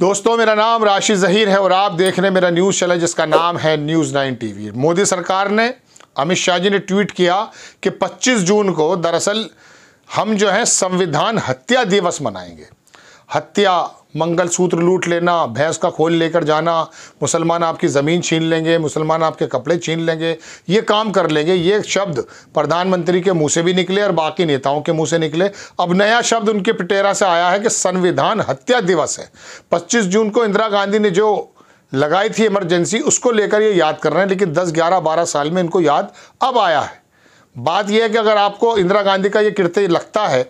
दोस्तों मेरा नाम राशि जहीर है और आप देख रहे हैं मेरा न्यूज़ चैनल जिसका नाम है न्यूज़ नाइन टीवी मोदी सरकार ने अमित शाह जी ने ट्वीट किया कि 25 जून को दरअसल हम जो है संविधान हत्या दिवस मनाएंगे हत्या मंगलसूत्र लूट लेना भैंस का खोल लेकर जाना मुसलमान आपकी ज़मीन छीन लेंगे मुसलमान आपके कपड़े छीन लेंगे ये काम कर लेंगे ये शब्द प्रधानमंत्री के मुंह से भी निकले और बाकी नेताओं के मुंह से निकले अब नया शब्द उनके पिटेरा से आया है कि संविधान हत्या दिवस है 25 जून को इंदिरा गांधी ने जो लगाई थी इमरजेंसी उसको लेकर ये याद कर रहे हैं लेकिन दस ग्यारह बारह साल में इनको याद अब आया है बात यह है कि अगर आपको इंदिरा गांधी का ये कृत्य लगता है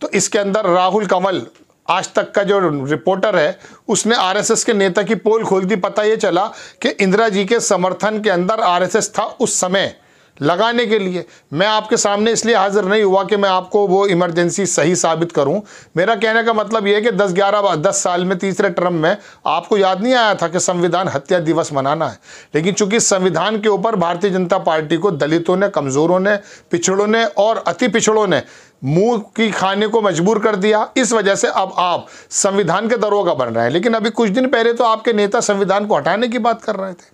तो इसके अंदर राहुल कंवल आज तक का जो रिपोर्टर है उसने आरएसएस के नेता की पोल खोल दी पता ये चला कि इंदिरा जी के समर्थन के अंदर आरएसएस था उस समय लगाने के लिए मैं आपके सामने इसलिए हाजिर नहीं हुआ कि मैं आपको वो इमरजेंसी सही साबित करूं मेरा कहने का मतलब यह है कि 10 ग्यारह 10 साल में तीसरे टर्म में आपको याद नहीं आया था कि संविधान हत्या दिवस मनाना है लेकिन चूंकि संविधान के ऊपर भारतीय जनता पार्टी को दलितों ने कमज़ोरों ने पिछड़ों ने और अति पिछड़ों ने मुंह की खाने को मजबूर कर दिया इस वजह से अब आप संविधान के दरोगा बन रहे हैं लेकिन अभी कुछ दिन पहले तो आपके नेता संविधान को हटाने की बात कर रहे थे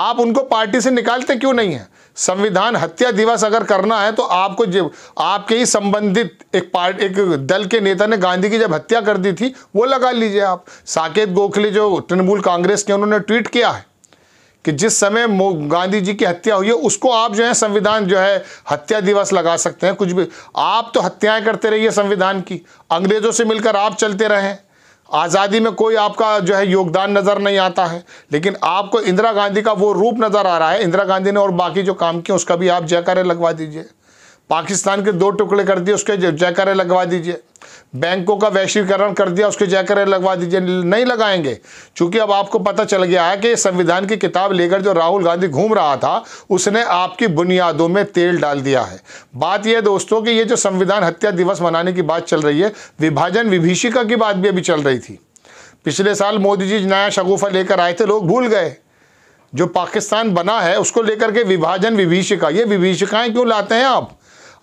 आप उनको पार्टी से निकालते क्यों नहीं हैं संविधान हत्या दिवस अगर करना है तो आपको जब आपके ही संबंधित एक पार्ट एक दल के नेता ने गांधी की जब हत्या कर दी थी वो लगा लीजिए आप साकेत गोखले जो तृणमूल कांग्रेस के उन्होंने ट्वीट किया है कि जिस समय गांधी जी की हत्या हुई है उसको आप जो है संविधान जो है हत्या दिवस लगा सकते हैं कुछ भी आप तो हत्याएं करते रहिए संविधान की अंग्रेजों से मिलकर आप चलते रहें आज़ादी में कोई आपका जो है योगदान नज़र नहीं आता है लेकिन आपको इंदिरा गांधी का वो रूप नज़र आ रहा है इंदिरा गांधी ने और बाकी जो काम किए उसका भी आप जयकारे लगवा दीजिए पाकिस्तान के दो टुकड़े कर दिए उसके जयकारे लगवा दीजिए बैंकों का वैश्वीकरण कर दिया उसके जाकर लगवा दीजिए नहीं लगाएंगे क्योंकि अब आपको पता चल गया है कि संविधान की किताब लेकर जो राहुल गांधी घूम रहा था उसने आपकी बुनियादों में तेल डाल दिया है बात यह दोस्तों कि ये जो संविधान हत्या दिवस मनाने की बात चल रही है विभाजन विभीषिका की बात भी अभी चल रही थी पिछले साल मोदी जी नया शगुफा लेकर आए थे लोग भूल गए जो पाकिस्तान बना है उसको लेकर के विभाजन विभीषिका ये विभीषिकाएँ क्यों लाते हैं आप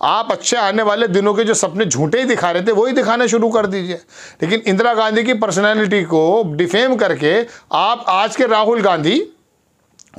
आप अच्छे आने वाले दिनों के जो सपने झूठे ही दिखा रहे थे वही दिखाने शुरू कर दीजिए लेकिन इंदिरा गांधी की पर्सनैलिटी को डिफेम करके आप आज के राहुल गांधी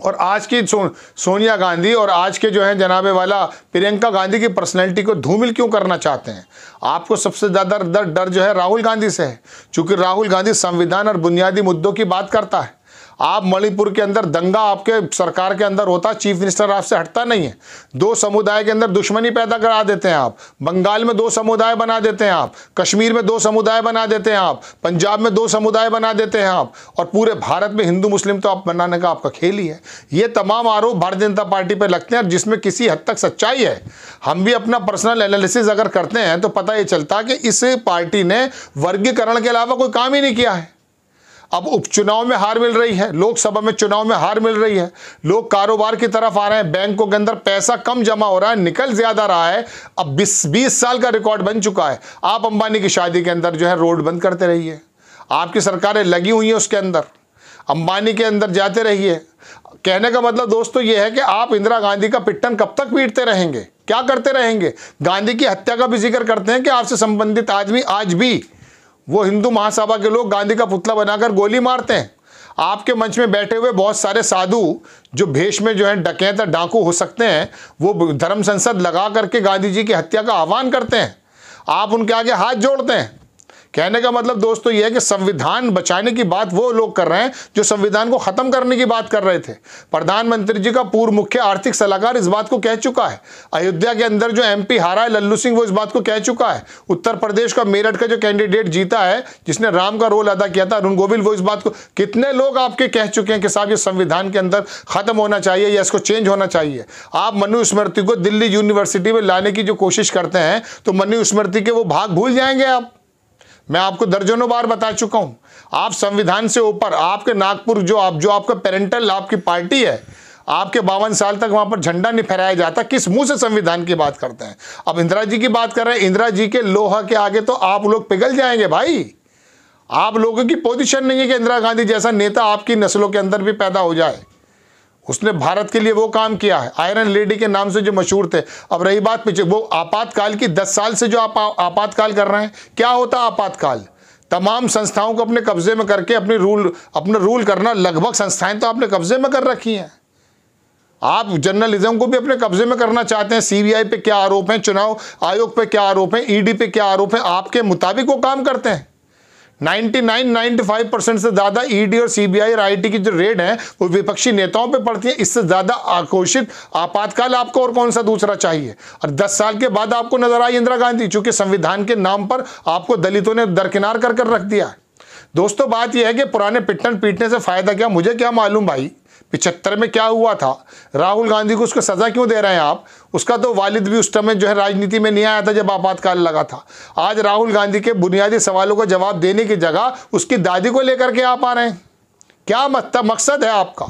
और आज की सो, सोनिया गांधी और आज के जो है जनाबे वाला प्रियंका गांधी की पर्सनैलिटी को धूमिल क्यों करना चाहते हैं आपको सबसे ज़्यादा डर डर जो है राहुल गांधी से है क्योंकि राहुल गांधी संविधान और बुनियादी मुद्दों की बात करता है आप मणिपुर के अंदर दंगा आपके सरकार के अंदर होता चीफ मिनिस्टर आपसे हटता नहीं है दो समुदाय के अंदर दुश्मनी पैदा करा देते हैं आप बंगाल में दो समुदाय बना देते हैं आप कश्मीर में दो समुदाय बना देते हैं आप पंजाब में दो समुदाय बना देते हैं आप और पूरे भारत में हिंदू मुस्लिम तो आप बनाने का आपका खेल ही है ये तमाम आरोप भारतीय जनता पार्टी पर लगते हैं जिसमें किसी हद तक सच्चाई है हम भी अपना पर्सनल एनालिसिस अगर करते हैं तो पता ये चलता कि इस पार्टी ने वर्गीकरण के अलावा कोई काम ही नहीं किया है अब उपचुनाव में हार मिल रही है लोकसभा में चुनाव में हार मिल रही है लोग कारोबार की तरफ आ रहे हैं बैंकों के अंदर पैसा कम जमा हो रहा है निकल ज्यादा रहा है अब बीस बीस साल का रिकॉर्ड बन चुका है आप अंबानी की शादी के अंदर जो है रोड बंद करते रहिए आपकी सरकारें लगी हुई हैं उसके अंदर अंबानी के अंदर जाते रहिए कहने का मतलब दोस्तों ये है कि आप इंदिरा गांधी का पिट्टन कब तक पीटते रहेंगे क्या करते रहेंगे गांधी की हत्या का भी जिक्र करते हैं कि आपसे संबंधित आदमी आज भी वो हिंदू महासभा के लोग गांधी का पुतला बनाकर गोली मारते हैं आपके मंच में बैठे हुए बहुत सारे साधु जो भेष में जो है डकैत डाकू हो सकते हैं वो धर्म संसद लगा करके गांधी जी की हत्या का आह्वान करते हैं आप उनके आगे हाथ जोड़ते हैं कहने का मतलब दोस्तों तो यह है कि संविधान बचाने की बात वो लोग कर रहे हैं जो संविधान को ख़त्म करने की बात कर रहे थे प्रधानमंत्री जी का पूर्व मुख्य आर्थिक सलाहकार इस बात को कह चुका है अयोध्या के अंदर जो एमपी हारा है लल्लू सिंह वो इस बात को कह चुका है उत्तर प्रदेश का मेरठ का जो कैंडिडेट जीता है जिसने राम का रोल अदा किया था अरुण गोविल वो इस बात को कितने लोग आपके कह चुके हैं कि साहब ये संविधान के अंदर ख़त्म होना चाहिए या इसको चेंज होना चाहिए आप मनुस्मृति को दिल्ली यूनिवर्सिटी में लाने की जो कोशिश करते हैं तो मनुस्मृति के वो भाग भूल जाएंगे आप मैं आपको दर्जनों बार बता चुका हूं आप संविधान से ऊपर आपके नागपुर जो आप जो आपका पेरेंटल आपकी पार्टी है आपके बावन साल तक वहां पर झंडा नहीं फहराया जाता किस मुंह से संविधान की बात करते हैं अब इंदिरा जी की बात कर रहे हैं इंदिरा जी के लोहा के आगे तो आप लोग पिघल जाएंगे भाई आप लोगों की पोजीशन नहीं है कि इंदिरा गांधी जैसा नेता आपकी नस्लों के अंदर भी पैदा हो जाए उसने भारत के लिए वो काम किया है आयरन लेडी के नाम से जो मशहूर थे अब रही बात पीछे वो आपातकाल की दस साल से जो आप आपातकाल कर रहे हैं क्या होता आपातकाल तमाम संस्थाओं को अपने कब्जे में करके अपने रूल अपना रूल करना लगभग संस्थाएं तो आपने कब्जे में कर रखी हैं आप जर्नलिज्म को भी अपने कब्जे में करना चाहते हैं सीबीआई पे क्या आरोप है चुनाव आयोग पे क्या आरोप है ईडी पे क्या आरोप है आपके मुताबिक वो काम करते हैं 99 95 परसेंट से ज़्यादा ईडी e और सीबीआई और आईटी की जो रेड है वो विपक्षी नेताओं पे पड़ती है इससे ज़्यादा आकर्षित आपातकाल आपको और कौन सा दूसरा चाहिए और 10 साल के बाद आपको नजर आई इंदिरा गांधी चूंकि संविधान के नाम पर आपको दलितों ने दरकिनार कर कर रख दिया दोस्तों बात यह है कि पुराने पिटन पीटने से फ़ायदा क्या मुझे क्या मालूम भाई पिछहत्तर में क्या हुआ था राहुल गांधी को उसको सज़ा क्यों दे रहे हैं आप उसका तो वालिद भी उस समय जो है राजनीति में नहीं आया था जब आपातकाल लगा था आज राहुल गांधी के बुनियादी सवालों का जवाब देने की जगह उसकी दादी को लेकर के आप आ रहे हैं क्या मतलब मकसद है आपका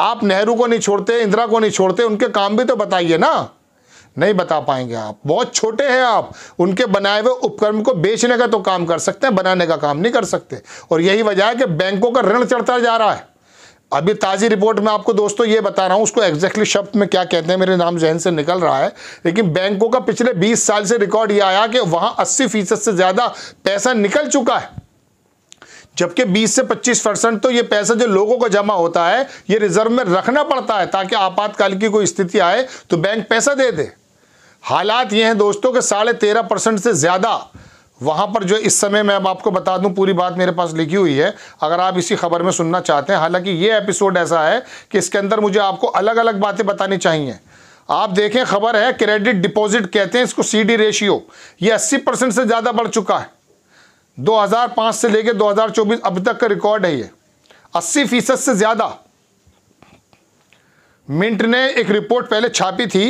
आप नेहरू को नहीं छोड़ते इंदिरा को नहीं छोड़ते उनके काम भी तो बताइए ना नहीं बता पाएंगे आप बहुत छोटे हैं आप उनके बनाए हुए उपक्रम को बेचने का तो काम कर सकते हैं बनाने का काम नहीं कर सकते और यही वजह है कि बैंकों का ऋण चढ़ता जा रहा है अभी ताज़ी रिपोर्ट में आपको दोस्तों ये बता रहा हूँ उसको एग्जैक्टली शब्द में क्या कहते हैं मेरे नाम जहन से निकल रहा है लेकिन बैंकों का पिछले 20 साल से रिकॉर्ड ये आया कि वहाँ 80 फीसद से ज़्यादा पैसा निकल चुका है जबकि 20 से 25 परसेंट तो ये पैसा जो लोगों को जमा होता है ये रिजर्व में रखना पड़ता है ताकि आपातकाल की कोई स्थिति आए तो बैंक पैसा दे दे हालात ये हैं दोस्तों के साढ़े तेरह परसेंट से ज़्यादा वहां पर जो इस समय मैं अब आपको बता दूं पूरी बात मेरे पास लिखी हुई है अगर आप इसी खबर में सुनना चाहते हैं हालांकि ये एपिसोड ऐसा है कि इसके अंदर मुझे आपको अलग अलग बातें बतानी चाहिए आप देखें खबर है क्रेडिट डिपॉजिट कहते हैं इसको सीडी रेशियो ये 80 परसेंट से ज़्यादा बढ़ चुका है 2005 से लेकर 2024 अब तक का रिकॉर्ड है ये 80 फीसद से ज़्यादा मिंट ने एक रिपोर्ट पहले छापी थी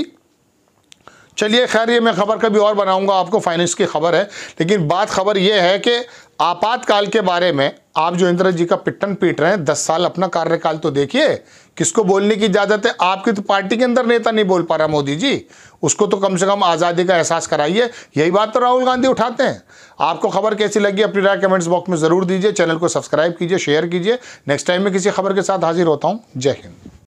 चलिए खैर ये मैं ख़बर कभी और बनाऊंगा आपको फाइनेंस की खबर है लेकिन बात खबर ये है कि आपातकाल के बारे में आप जो इंदिरा जी का पिट्टन पीट रहे हैं दस साल अपना कार्यकाल तो देखिए किसको बोलने की इजाज़त है आपकी तो पार्टी के अंदर नेता नहीं बोल पा रहा मोदी जी उसको तो कम से कम आज़ादी का एहसास कराइए यही बात तो राहुल गांधी उठाते हैं आपको खबर कैसी लगी अपनी राय कमेंट्स बॉक्स में ज़रूर दीजिए चैनल को सब्सक्राइब कीजिए शेयर कीजिए नेक्स्ट टाइम में किसी खबर के साथ हाजिर होता हूँ जय हिंद